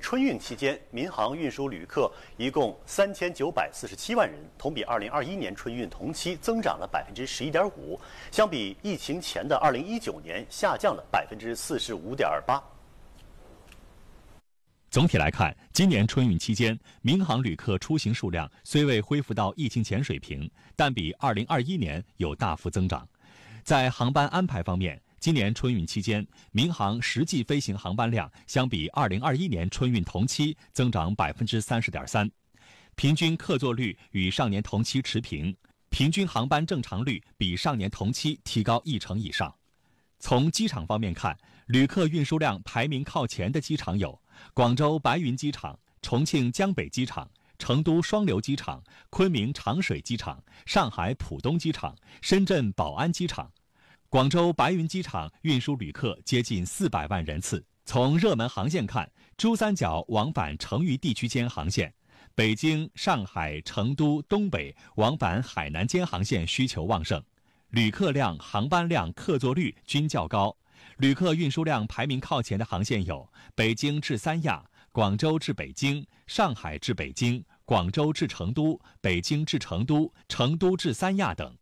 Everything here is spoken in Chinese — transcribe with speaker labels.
Speaker 1: 春运期间，民航运输旅客一共三千九百四十七万人，同比二零二一年春运同期增长了百分之十一点五，相比疫情前的二零一九年下降了百分之四十五点八。
Speaker 2: 总体来看，今年春运期间，民航旅客出行数量虽未恢复到疫情前水平，但比二零二一年有大幅增长。在航班安排方面，今年春运期间，民航实际飞行航班量相比2021年春运同期增长百分之三十点三，平均客座率与上年同期持平，平均航班正常率比上年同期提高一成以上。从机场方面看，旅客运输量排名靠前的机场有：广州白云机场、重庆江北机场、成都双流机场、昆明长水机场、上海浦东机场、深圳宝安机场。广州白云机场运输旅客接近四百万人次。从热门航线看，珠三角往返成渝地区间航线、北京、上海、成都、东北往返海南间航线需求旺盛，旅客量、航班量、客座率均较高。旅客运输量排名靠前的航线有：北京至三亚、广州至北京、上海至北京、广州至成都、北京至成都、成都至三亚等。